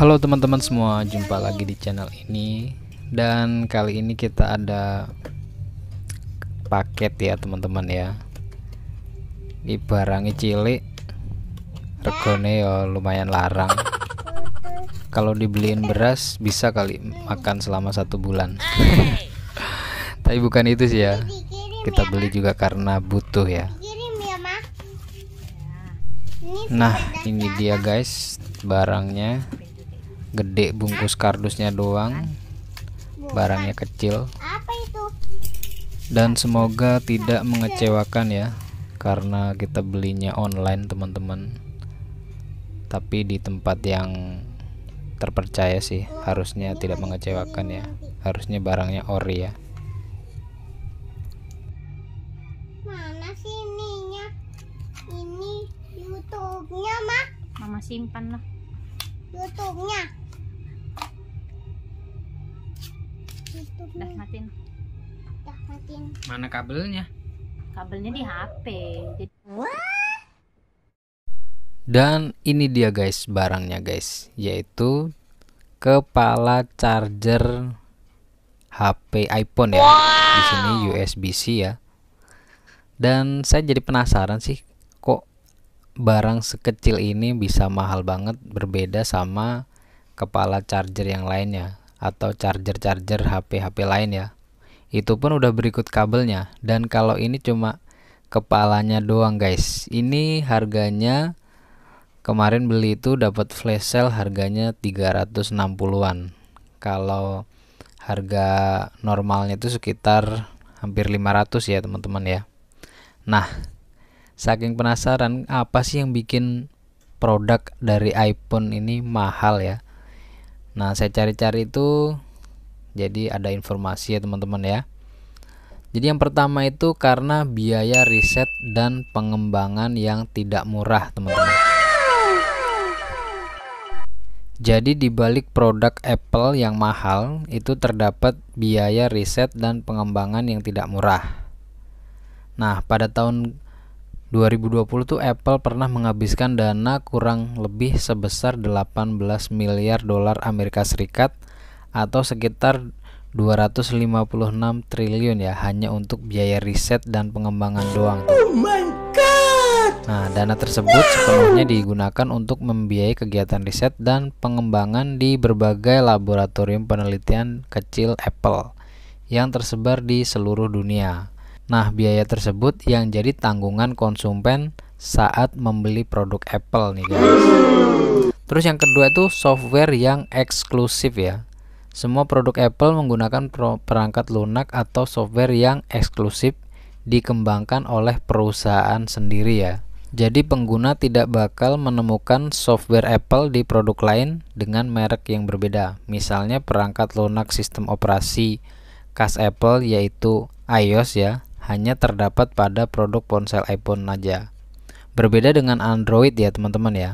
Halo teman-teman semua, jumpa lagi di channel ini dan kali ini kita ada paket ya teman-teman ya. Ini barangnya cilik, regone ya lumayan larang. Kalau dibeliin beras bisa kali makan selama satu bulan. Tapi bukan itu sih ya. Kita beli juga karena butuh ya. Nah, ini dia guys barangnya gede bungkus kardusnya doang barangnya kecil dan semoga tidak mengecewakan ya karena kita belinya online teman-teman tapi di tempat yang terpercaya sih harusnya tidak mengecewakan ya harusnya barangnya ori ya mana sih ini YouTube-nya mak mama simpan lah YouTube-nya Dah matiin. Dah matiin. Mana kabelnya? Kabelnya di HP. Jadi... Dan ini dia guys barangnya guys, yaitu kepala charger HP iPhone ya. Wow. Di sini USB-C ya. Dan saya jadi penasaran sih kok barang sekecil ini bisa mahal banget berbeda sama kepala charger yang lainnya atau charger-charger HP-HP lain ya. Itu pun udah berikut kabelnya dan kalau ini cuma kepalanya doang guys. Ini harganya kemarin beli itu dapat flash sale harganya 360-an. Kalau harga normalnya itu sekitar hampir 500 ya teman-teman ya. Nah, saking penasaran apa sih yang bikin produk dari iPhone ini mahal ya Nah, saya cari-cari itu jadi ada informasi ya teman-teman ya. Jadi yang pertama itu karena biaya riset dan pengembangan yang tidak murah, teman-teman. Jadi di balik produk Apple yang mahal itu terdapat biaya riset dan pengembangan yang tidak murah. Nah, pada tahun 2020 tuh Apple pernah menghabiskan dana kurang lebih sebesar 18 miliar dolar Amerika Serikat atau sekitar 256 triliun ya hanya untuk biaya riset dan pengembangan doang. Oh my god. Nah, dana tersebut sepenuhnya digunakan untuk membiayai kegiatan riset dan pengembangan di berbagai laboratorium penelitian kecil Apple yang tersebar di seluruh dunia. Nah, biaya tersebut yang jadi tanggungan konsumen saat membeli produk Apple nih guys. Terus yang kedua itu software yang eksklusif ya. Semua produk Apple menggunakan perangkat lunak atau software yang eksklusif dikembangkan oleh perusahaan sendiri ya. Jadi pengguna tidak bakal menemukan software Apple di produk lain dengan merek yang berbeda. Misalnya perangkat lunak sistem operasi khas Apple yaitu iOS ya hanya terdapat pada produk ponsel iPhone saja. Berbeda dengan Android ya teman-teman ya.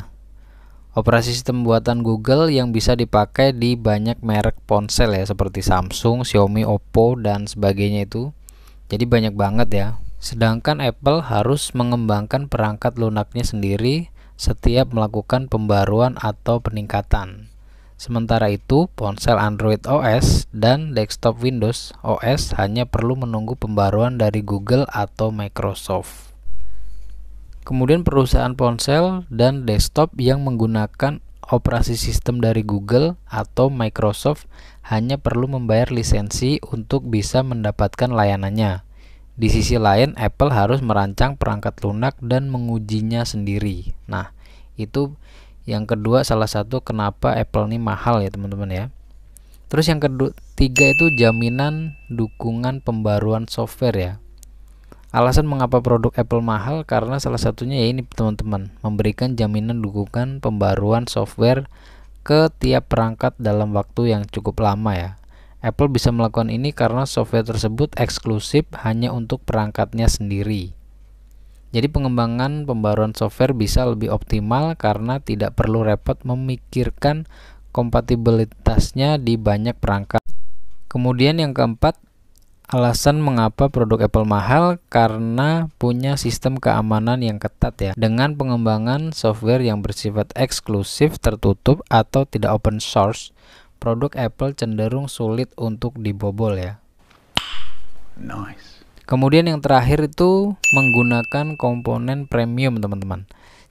Operasi sistem buatan Google yang bisa dipakai di banyak merek ponsel ya seperti Samsung, Xiaomi, Oppo dan sebagainya itu. Jadi banyak banget ya. Sedangkan Apple harus mengembangkan perangkat lunaknya sendiri setiap melakukan pembaruan atau peningkatan. Sementara itu, ponsel Android OS dan desktop Windows OS hanya perlu menunggu pembaruan dari Google atau Microsoft. Kemudian perusahaan ponsel dan desktop yang menggunakan operasi sistem dari Google atau Microsoft hanya perlu membayar lisensi untuk bisa mendapatkan layanannya. Di sisi lain, Apple harus merancang perangkat lunak dan mengujinya sendiri. Nah, itu yang kedua salah satu kenapa Apple ini mahal ya teman-teman ya. Terus yang ketiga itu jaminan dukungan pembaruan software ya. Alasan mengapa produk Apple mahal karena salah satunya ya ini teman-teman memberikan jaminan dukungan pembaruan software ke tiap perangkat dalam waktu yang cukup lama ya. Apple bisa melakukan ini karena software tersebut eksklusif hanya untuk perangkatnya sendiri. Jadi pengembangan pembaruan software bisa lebih optimal karena tidak perlu repot memikirkan kompatibilitasnya di banyak perangkat. Kemudian yang keempat, alasan mengapa produk Apple mahal karena punya sistem keamanan yang ketat ya. Dengan pengembangan software yang bersifat eksklusif, tertutup atau tidak open source, produk Apple cenderung sulit untuk dibobol ya. Nice. Kemudian yang terakhir itu menggunakan komponen premium, teman-teman.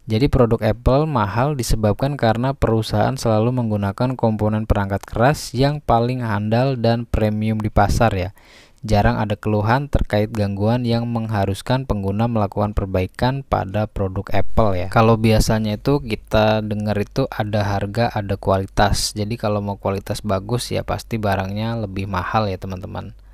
Jadi produk Apple mahal disebabkan karena perusahaan selalu menggunakan komponen perangkat keras yang paling handal dan premium di pasar ya. Jarang ada keluhan terkait gangguan yang mengharuskan pengguna melakukan perbaikan pada produk Apple ya. Kalau biasanya itu kita dengar itu ada harga, ada kualitas. Jadi kalau mau kualitas bagus ya pasti barangnya lebih mahal ya teman-teman.